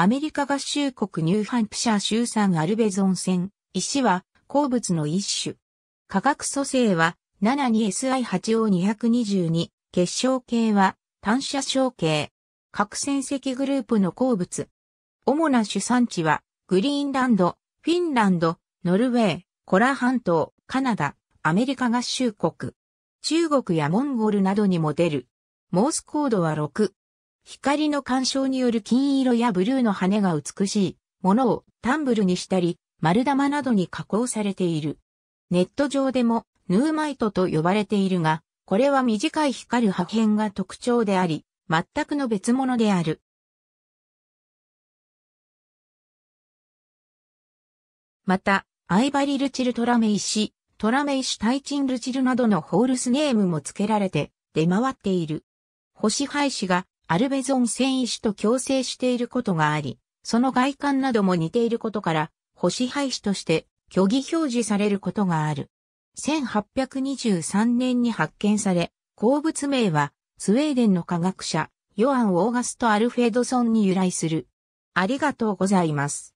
アメリカ合衆国ニューハンプシャー州産アルベゾン線、石は鉱物の一種。化学組成は 72SI8O222、結晶系は単車晶系。核戦石グループの鉱物。主な主産地はグリーンランド、フィンランド、ノルウェー、コラ半島、カナダ、アメリカ合衆国。中国やモンゴルなどにも出る。モースコードは6。光の干渉による金色やブルーの羽が美しいものをタンブルにしたり、丸玉などに加工されている。ネット上でもヌーマイトと呼ばれているが、これは短い光る破片が特徴であり、全くの別物である。また、アイバリルチルトラメイシ、トラメイシタイチンルチルなどのホールスネームも付けられて出回っている。星配子がアルベゾン繊維種と共生していることがあり、その外観なども似ていることから、星廃種として虚偽表示されることがある。1823年に発見され、鉱物名はスウェーデンの科学者、ヨアン・オーガスト・アルフェードソンに由来する。ありがとうございます。